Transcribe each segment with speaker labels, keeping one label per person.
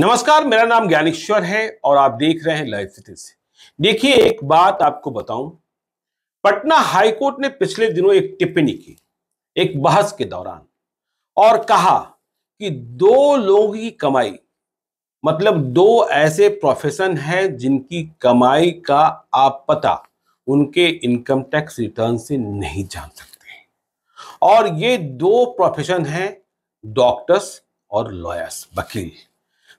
Speaker 1: नमस्कार मेरा नाम ज्ञानेश्वर है और आप देख रहे हैं लाइव से देखिए एक बात आपको बताऊं पटना हाईकोर्ट ने पिछले दिनों एक टिप्पणी की एक बहस के दौरान और कहा कि दो लोगों की कमाई मतलब दो ऐसे प्रोफेशन हैं जिनकी कमाई का आप पता उनके इनकम टैक्स रिटर्न से नहीं जान सकते और ये दो प्रोफेशन हैं डॉक्टर्स और लॉयर्स वकील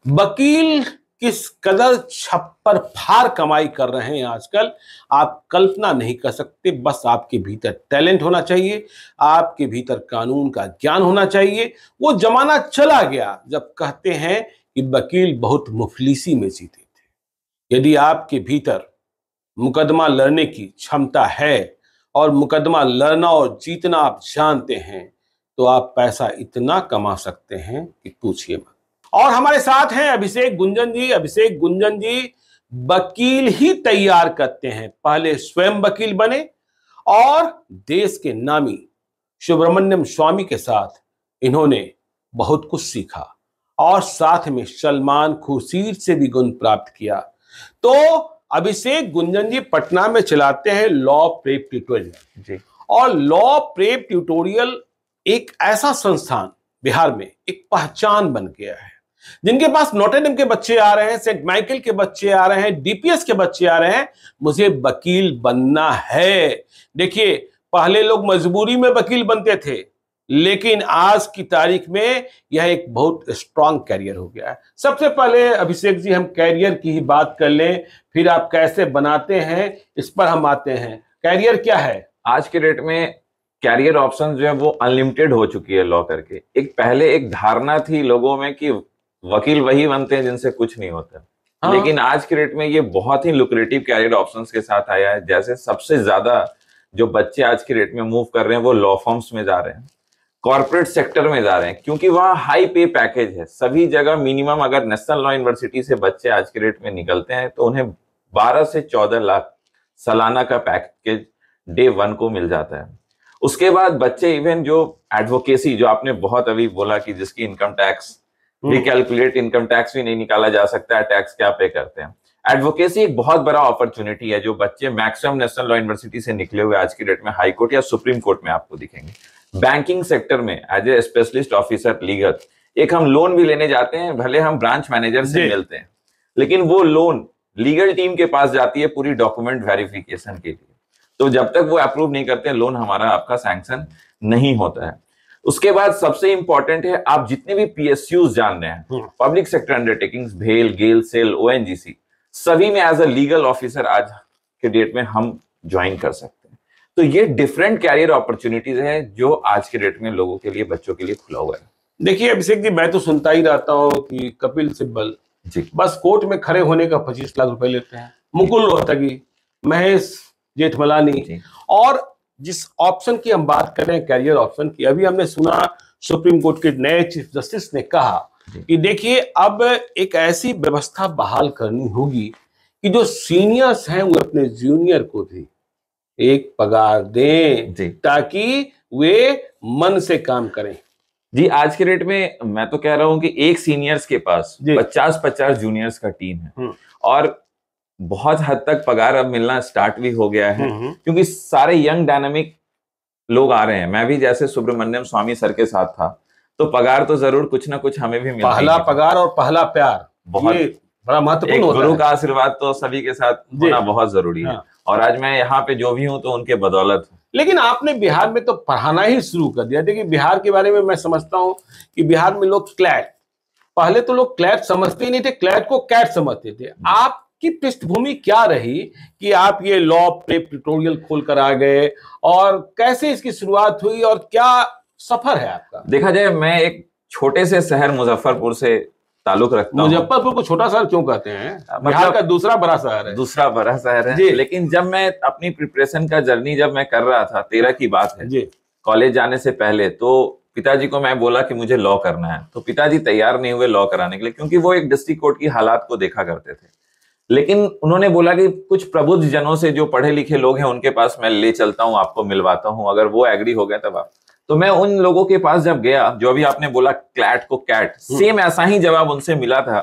Speaker 1: वकील किस कदर छप्पर फार कमाई कर रहे हैं आजकल आप कल्पना नहीं कर सकते बस आपके भीतर टैलेंट होना चाहिए आपके भीतर कानून का ज्ञान होना चाहिए वो जमाना चला गया जब कहते हैं कि वकील बहुत मुफलिसी में जीते थे यदि आपके भीतर मुकदमा लड़ने की क्षमता है और मुकदमा लड़ना और जीतना आप जानते हैं तो आप पैसा इतना कमा सकते हैं कि पूछिए मत और हमारे साथ हैं अभिषेक गुंजन जी अभिषेक गुंजन जी वकील ही तैयार करते हैं पहले स्वयं वकील बने और देश के नामी सुब्रमण्यम स्वामी के साथ इन्होंने बहुत कुछ सीखा और साथ में सलमान खुर्शीद से भी गुण प्राप्त किया तो अभिषेक गुंजन जी पटना में चलाते हैं लॉ प्रेप ट्यूटोरियल जी और लॉ प्रेप ट्यूटोरियल एक ऐसा संस्थान बिहार में एक पहचान बन गया है जिनके पास नोटेडम के बच्चे आ रहे हैं सेंट माइकल के बच्चे आ रहे हैं डीपीएस के बच्चे आ रहे हैं मुझे वकील बनना है देखिए पहले लोग मजबूरी में वकील बनते थे लेकिन आज की तारीख में यह एक बहुत स्ट्रांग कैरियर हो गया है सबसे पहले अभिषेक जी हम कैरियर की ही बात कर लें फिर आप कैसे बनाते हैं इस पर हम आते हैं कैरियर क्या है आज के डेट में कैरियर ऑप्शन जो है वो
Speaker 2: अनलिमिटेड हो चुकी है लॉ करके एक पहले एक धारणा थी लोगों में कि वकील वही बनते हैं जिनसे कुछ नहीं होता हाँ। लेकिन आज के डेट में ये बहुत ही लुक्रेटिव कैरियर ऑप्शन के साथ आया है जैसे सबसे ज्यादा जो बच्चे आज के डेट में मूव कर रहे हैं वो लॉ फॉर्म्स में जा रहे हैं कॉर्पोरेट सेक्टर में जा रहे हैं क्योंकि वहाँ हाई पे पैकेज है सभी जगह मिनिमम अगर नेशनल लॉ यूनिवर्सिटी से बच्चे आज के डेट में निकलते हैं तो उन्हें 12 से 14 लाख सालाना का पैकेज डे वन को मिल जाता है उसके बाद बच्चे इवन जो एडवोकेसी जो आपने बहुत अभी बोला कि जिसकी income tax recalculate income tax भी नहीं निकाला जा सकता है टैक्स क्या पे करते हैं एडवोकेसी एक बहुत बड़ा अपॉर्चुनिटी है जो बच्चे मैक्सिमम नेशनल लॉ यूनिवर्सिटी से निकले हुए आज की डेट में हाई कोर्ट या सुप्रीम कोर्ट में आपको दिखेंगे बैंकिंग सेक्टर में as a specialist officer legal एक हम लोन भी लेने जाते हैं भले हम ब्रांच मैनेजर से मिलते हैं लेकिन वो लोन लीगल टीम के पास जाती है पूरी डॉक्यूमेंट वेरिफिकेशन के लिए तो जब तक वो अप्रूव नहीं करते लोन हमारा आपका सैंक्शन नहीं होता है उसके बाद सबसे इंपॉर्टेंट है आप जितने भी पीएसयू जान रहे हैं पब्लिक सेक्टर अंडरटेकिंग भेल गेल सेल ओ सभी में एज अ लीगल ऑफिसर आज के डेट में हम ज्वाइन कर सकते हैं तो ये डिफरेंट कैरियर अपॉर्चुनिटीज हैं जो आज
Speaker 1: के डेट में लोगों के लिए बच्चों के लिए खुला हुआ है देखिए अभिषेक जी मैं तो सुनता ही रहता हूँ कि कपिल सिब्बल जी बस कोर्ट में खड़े होने का पच्चीस लाख रुपए लेते हैं मुकुल रोहतगी महेश जेठमलानी और जिस ऑप्शन की हम बात कर रहे हैं कैरियर ऑप्शन की अभी हमने सुना सुप्रीम कोर्ट के नए चीफ जस्टिस ने कहा कि देखिए अब एक ऐसी व्यवस्था बहाल करनी होगी कि जो सीनियर्स हैं वो अपने जूनियर को भी एक पगार दें ताकि वे मन से काम करें जी आज के रेट में मैं तो कह रहा
Speaker 2: हूं कि एक सीनियर्स के पास पचास पचास जूनियर्स का टीम है हम्म। और बहुत हद तक पगार अब मिलना स्टार्ट भी हो गया है हम्म। क्योंकि सारे यंग डायनेमिक लोग आ रहे हैं मैं भी जैसे सुब्रमण्यम स्वामी सर के साथ था तो पगार तो जरूर कुछ ना कुछ हमें भी मिला पहला
Speaker 1: पगार और पहला प्यार
Speaker 2: बहुत बड़ा महत्वपूर्ण गुरु का आशीर्वाद तो सभी के साथ होना बहुत जरूरी है हाँ। और आज मैं यहाँ पे जो भी हूँ तो उनके बदौलत हूँ
Speaker 1: लेकिन आपने बिहार में तो पढ़ाना ही शुरू कर दिया देखिए बिहार के बारे में मैं समझता हूँ कि बिहार में लोग क्लैट पहले तो लोग क्लैट समझते ही नहीं थे क्लैट को कैट समझते थे आप कि पृष्ठभूमि क्या रही कि आप ये लॉ प्रेप ट्यूटोरियल खोल कर आ गए और कैसे इसकी शुरुआत हुई और क्या
Speaker 2: सफर है आपका देखा जाए मैं एक छोटे से शहर मुजफ्फरपुर से ताल्लुक रखता हूँ मुजफ्फरपुर को छोटा शहर क्यों कहते हैं मतलब बिहार का दूसरा बड़ा शहर है दूसरा बड़ा शहर है लेकिन जब मैं अपनी प्रिपरेशन का जर्नी जब मैं कर रहा था तेरह की बात है जी कॉलेज जाने से पहले तो पिताजी को मैं बोला कि मुझे लॉ करना है तो पिताजी तैयार नहीं हुए लॉ कराने के लिए क्योंकि वो एक डिस्ट्रिक्ट कोर्ट की हालात को देखा करते थे लेकिन उन्होंने बोला कि कुछ प्रबुद्ध जनों से जो पढ़े लिखे लोग हैं उनके पास मैं ले चलता हूँ आपको मिलवाता हूं अगर वो एग्री हो गया तब आप तो मैं उन लोगों के पास जब गया जो अभी आपने बोला क्लैट को कैट हम्म। सेम ऐसा ही जवाब उनसे मिला था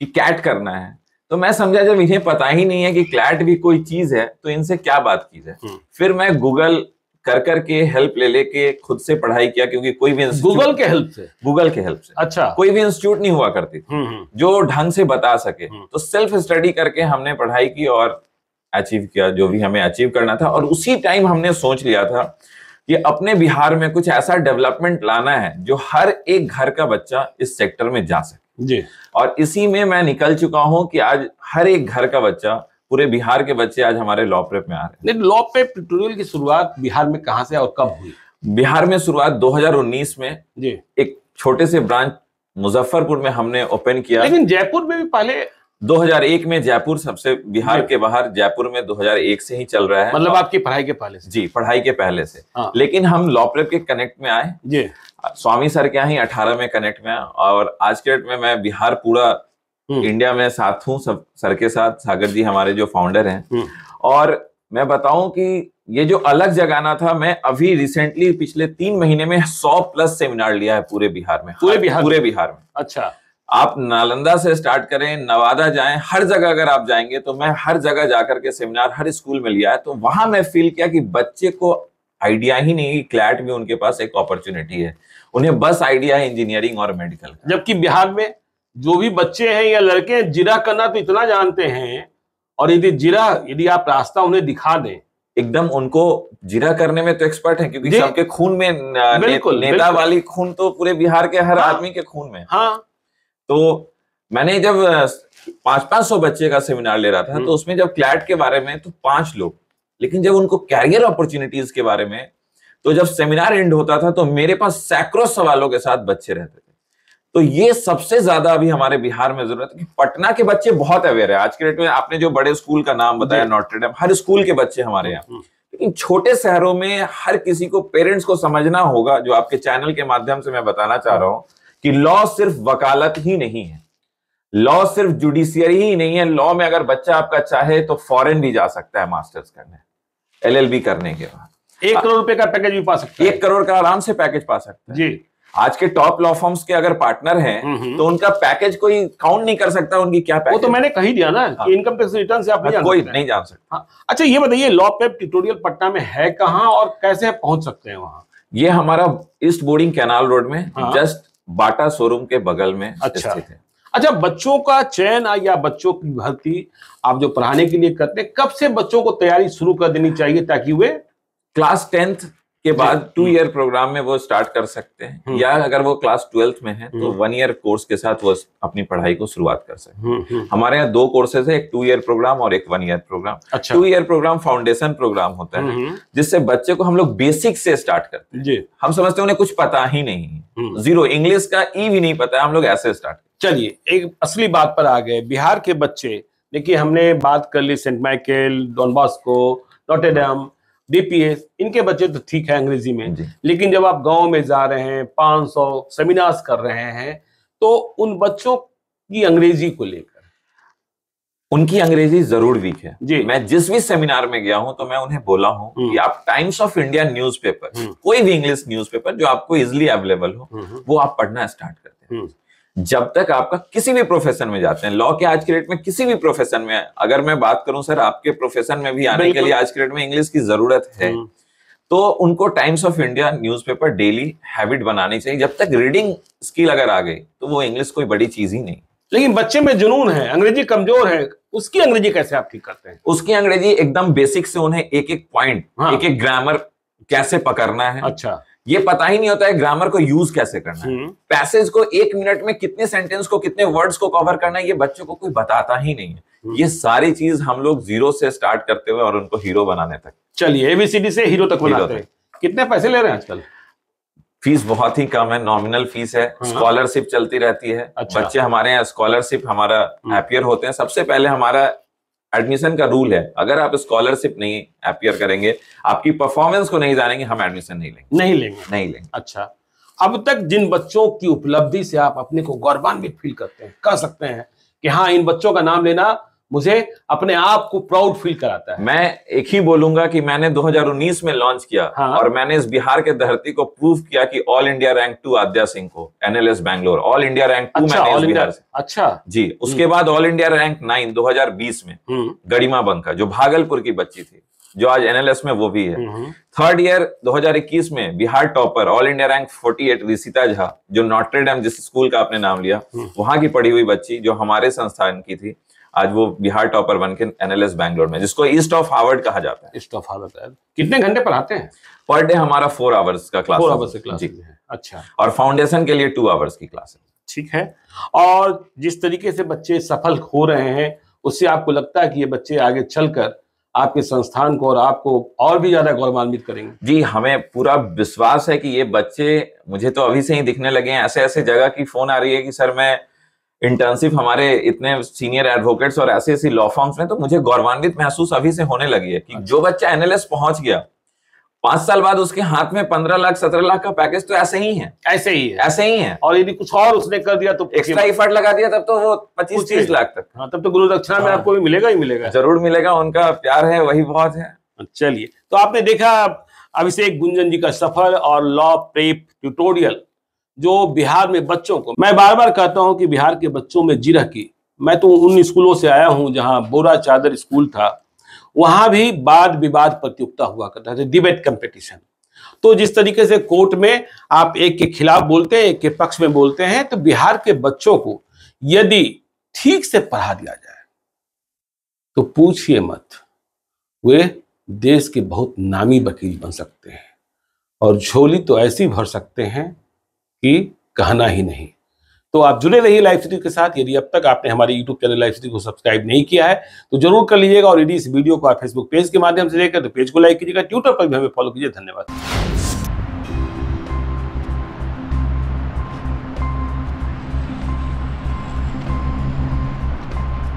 Speaker 2: कि कैट करना है तो मैं समझा जब इन्हें पता ही नहीं है कि क्लैट भी कोई चीज है तो इनसे क्या बात की जाए हम्म। फिर मैं गूगल कर करके हेल्प ले लेके खुद से पढ़ाई किया क्योंकि कोई भी गूगल के हेल्प से गूगल के हेल्प से अच्छा कोई भी इंस्टीट्यूट नहीं हुआ करती थी हम्म, हम्म। जो ढंग से बता सके हम्म। तो सेल्फ स्टडी करके हमने पढ़ाई की और अचीव किया जो भी हमें अचीव करना था और उसी टाइम हमने सोच लिया था कि अपने बिहार में कुछ ऐसा डेवलपमेंट लाना है जो हर एक घर का बच्चा इस सेक्टर में जा सके जी और इसी में मैं निकल चुका हूं कि आज हर एक घर का बच्चा पूरे बिहार के बच्चे आज हमारे लॉ प्रेप में आ रहे हैं लॉ प्रेप ट्यूटोरियल की शुरुआत बिहार में कहा से और कब हुई बिहार में शुरुआत 2019 में जी एक छोटे से ब्रांच मुजफ्फरपुर में हमने ओपन किया लेकिन
Speaker 1: जयपुर में भी पहले
Speaker 2: 2001 में जयपुर सबसे बिहार के बाहर जयपुर में 2001 से ही चल रहा है मतलब आपकी पढ़ाई के पहले से जी पढ़ाई के पहले से हाँ। लेकिन हम लॉ प्रेप के कनेक्ट में आए जी स्वामी सर के यहाँ ही 18 में कनेक्ट में और आज के डेट में मैं बिहार पूरा हम्म। इंडिया में साथ हूँ सब सर के साथ सागर जी हमारे जो फाउंडर हैं हम्म। और मैं बताऊं कि ये जो अलग जगाना था मैं अभी रिसेंटली पिछले तीन महीने में सौ प्लस सेमिनार लिया है पूरे बिहार में पूरे बिहार पूरे बिहार में अच्छा आप नालंदा से स्टार्ट करें नवादा जाएं हर जगह अगर आप जाएंगे तो मैं हर जगह जाकर के सेमिनार हर स्कूल में लिया है तो वहां मैं फील किया कि बच्चे को आइडिया ही नहीं क्लैट में उनके पास एक
Speaker 1: अपॉर्चुनिटी है उन्हें बस आइडिया है इंजीनियरिंग और मेडिकल जबकि बिहार में जो भी बच्चे हैं या लड़के हैं जिरा करना तो इतना जानते हैं और यदि जिरा यदि आप रास्ता उन्हें दिखा दें एकदम उनको जिरा करने में तो एक्सपर्ट है क्योंकि सबके खून में ने, नेता वाली
Speaker 2: खून तो पूरे बिहार के हर हाँ। आदमी के खून में हाँ तो मैंने जब पांच पांच सौ बच्चे का सेमिनार ले रहा था हम्म। तो उसमें जब क्लैट के बारे में तो पांच लोग लेकिन जब उनको कैरियर अपॉर्चुनिटीज के बारे में तो जब सेमिनार एंड होता था तो मेरे पास सैकड़ों सवालों के साथ बच्चे रहते तो ये सबसे ज्यादा अभी हमारे बिहार में जरूरत है पटना के बच्चे बहुत अवेयर है आज के डेट में आपने जो बड़े स्कूल का नाम बताया नॉटरडेम हर स्कूल के बच्चे हमारे यहाँ हम्म। लेकिन छोटे शहरों में हर किसी को पेरेंट्स को समझना होगा जो आपके चैनल के माध्यम से मैं बताना चाह रहा हूं कि लॉ सिर्फ वकालत ही नहीं है लॉ सिर्फ जुडिशियरी ही नहीं है लॉ में अगर बच्चा आपका चाहे तो फॉरेन भी जा सकता है मास्टर्स करने एलएलबी करने के बाद एक हाँ। करोड़ रुपए का पैकेज भी पा सकता है एक करोड़ का आराम से पैकेज पा सकता है जी आज के टॉप लॉ फॉर्म्स के अगर पार्टनर हैं हम्म, हम्म। तो उनका पैकेज कोई
Speaker 1: काउंट नहीं कर सकता उनकी क्या पैकेज वो तो मैंने कही दिया ना हाँ। कि इनकम टैक्स रिटर्न से आप हाँ, नहीं कोई नहीं जान सकता हाँ। अच्छा ये बताइए लॉ पेप ट्यूटोरियल पटना में है कहाँ और कैसे पहुंच सकते हैं वहाँ ये हमारा
Speaker 2: ईस्ट बोर्डिंग कैनाल रोड में जस्ट बाटा शोरूम के बगल में अच्छा स्थित है
Speaker 1: अच्छा बच्चों का चयन या बच्चों की भर्ती आप जो पढ़ाने के लिए करते हैं कब से बच्चों को तैयारी शुरू कर देनी चाहिए ताकि वे क्लास टेंथ के बाद टू ईयर प्रोग्राम में वो
Speaker 2: स्टार्ट कर सकते हैं हम्म। या अगर वो क्लास ट्वेल्थ में है तो वन ईयर कोर्स के साथ वो अपनी पढ़ाई को शुरुआत कर सकते हैं हम्म, हम्म। हमारे यहाँ दो कोर्सेज है एक टू ईयर प्रोग्राम और एक वन ईयर प्रोग्राम अच्छा। Two year program foundation program होता है जिससे बच्चे को हम लोग बेसिक से स्टार्ट करते हैं हम समझते
Speaker 1: हैं उन्हें कुछ पता ही
Speaker 2: नहीं जीरो इंग्लिश
Speaker 1: का ई भी नहीं पता है हम लोग ऐसे स्टार्ट चलिए एक असली बात पर आ गए बिहार के बच्चे देखिए हमने बात कर ली saint Michael Don Bosco Notre Dame DPS इनके बच्चे तो ठीक है अंग्रेजी में लेकिन जब आप गांव में जा रहे हैं 500 सेमिनार्स कर रहे हैं तो उन बच्चों की अंग्रेजी को लेकर
Speaker 2: उनकी अंग्रेजी जरूर वीक है
Speaker 1: जी मैं जिस भी सेमिनार
Speaker 2: में गया हूं तो मैं उन्हें बोला हूं हम्म। कि आप टाइम्स ऑफ इंडिया न्यूज़पेपर कोई भी इंग्लिश न्यूज़पेपर जो आपको इजिली अवेलेबल हो हम्म, हम्म। वो आप पढ़ना स्टार्ट करते हैं जब तक आपका किसी भी प्रोफेशन में जाते हैं लॉ के आज के डेट में किसी भी प्रोफेशन में अगर मैं बात करूं सर आपके प्रोफेशन में भी आने के लिए आज के डेट में इंग्लिश की जरूरत है हम्म। तो उनको Times of India newspaper daily habit बनानी चाहिए जब तक रीडिंग स्किल अगर आ गई तो वो इंग्लिश कोई बड़ी चीज ही नहीं
Speaker 1: लेकिन बच्चे में जुनून है अंग्रेजी कमजोर है उसकी अंग्रेजी कैसे आप ठीक करते हैं उसकी अंग्रेजी एकदम
Speaker 2: बेसिक से उन्हें एक एक पॉइंट एक एक ग्रामर कैसे पकड़ना है अच्छा ये पता ही नहीं होता है ग्रामर को यूज कैसे करना है पैसेज हम्म। को एक मिनट में कितने सेंटेंस को कितने वर्ड्स को कवर करना है ये बच्चों को कोई बताता ही नहीं है हम्म। ये सारी चीज हम लोग जीरो से स्टार्ट करते हुए और उनको हीरो बनाने तक
Speaker 1: चलिए एबीसीडी
Speaker 2: से हीरो तक बनाते हैं कितने पैसे ले रहे हैं आजकल फीस बहुत ही कम है नॉमिनल फीस है स्कॉलरशिप हाँ। चलती रहती है अच्छा। बच्चे हमारे यहाँ स्कॉलरशिप हमारा हैप्पियर हम्म। होते हैं सबसे पहले हमारा एडमिशन का रूल है अगर आप स्कॉलरशिप नहीं अपियर करेंगे आपकी परफॉर्मेंस को नहीं जानेंगे हम एडमिशन नहीं लेंगे नहीं लेंगे नहीं लेंगे
Speaker 1: अच्छा अब तक जिन बच्चों की उपलब्धि से आप अपने को गौरवान्वित फील करते हैं कह सकते हैं कि हाँ इन बच्चों का नाम लेना मुझे अपने आप को प्राउड फील कराता है मैं
Speaker 2: एक ही बोलूंगा कि मैंने 2019 में लॉन्च किया हाँ। और मैंने इस बिहार के धरती को प्रूव किया कि all India rank two Aadhya Singh को NLS Bangalore all India rank two अच्छा, मैंने बिहार से अच्छा जी उसके हम्म। बाद ऑल इंडिया रैंक नाइन 2020 में हम्म। गरिमा बंका जो भागलपुर की बच्ची थी जो आज एनएलएस में वो भी है थर्ड ईयर 2021 में Bihar topper all India rank 48 Risita Jha जो नॉटरडेम जिस स्कूल का आपने नाम लिया हम्म। वहां की पढ़ी हुई बच्ची जो हमारे संस्थान की थी आज वो बिहार टॉपर वन के एनएलएस बैंगलोर में जिसको ईस्ट ऑफ हार्वर्ड
Speaker 1: कहा जाता है ईस्ट ऑफ हार्वर्ड कितने घंटे पढ़ाते हैं पर डे हमारा फोर आवर्स का क्लास फोर आवर्स क्लास है अच्छा और फाउंडेशन के लिए टू आवर्स की क्लास है ठीक है और जिस तरीके से बच्चे सफल हो रहे हैं उससे आपको लगता है कि ये बच्चे आगे चलकर आपके संस्थान को और आपको और भी ज्यादा गौरवान्वित करेंगे जी हमें पूरा विश्वास है कि ये बच्चे
Speaker 2: मुझे तो अभी से ही दिखने लगे हैं ऐसे ऐसे जगह की फोन आ रही है कि सर मैं इंटर्नशिप हमारे इतने सीनियर एडवोकेट्स और ऐसे ऐसी लॉ फॉर्म्स में तो मुझे गौरवान्वित महसूस अभी से होने लगी है कि अच्छा। जो बच्चा एनएलएस पहुंच गया पांच साल बाद उसके हाथ में पंद्रह लाख सत्रह लाख का पैकेज तो ऐसे ही है ऐसे ही है ऐसे ही है और यदि कुछ और उसने कर दिया तो एक्स्ट्रा इफर्ट लगा
Speaker 1: दिया तब तो वो पच्चीस तीस लाख तक हाँ, तब तो गुरु दक्षिणा में हाँ। आपको भी मिलेगा ही मिलेगा जरूर मिलेगा उनका प्यार है वही बहुत है हाँ, चलिए तो आपने देखा अभिषेक गुंजन जी का सफर और लॉ प्रेप ट्यूटोरियल जो बिहार में बच्चों को मैं बार बार कहता हूं कि बिहार के बच्चों में जिरह की मैं तो उन स्कूलों से आया हूं जहां बोरा चादर स्कूल था वहां भी वाद विवाद प्रतियोगिता हुआ करता था डिबेट कंपटीशन तो जिस तरीके से कोर्ट में आप एक के खिलाफ बोलते हैं एक के पक्ष में बोलते हैं तो बिहार के बच्चों को यदि ठीक से पढ़ा दिया जाए तो पूछिए मत वे देश के बहुत नामी वकील बन सकते हैं और झोली तो ऐसी भर सकते हैं कि कहना ही नहीं तो आप जुड़े रहिए लाइफ स्टडी के साथ यदि अब तक आपने हमारे यूट्यूब चैनल लाइफ स्टडी को सब्सक्राइब नहीं किया है तो जरूर कर लीजिएगा और यदि इस वीडियो को आप फेसबुक पेज के माध्यम से देखें तो पेज को लाइक कीजिएगा ट्विटर पर भी हमें फॉलो कीजिए धन्यवाद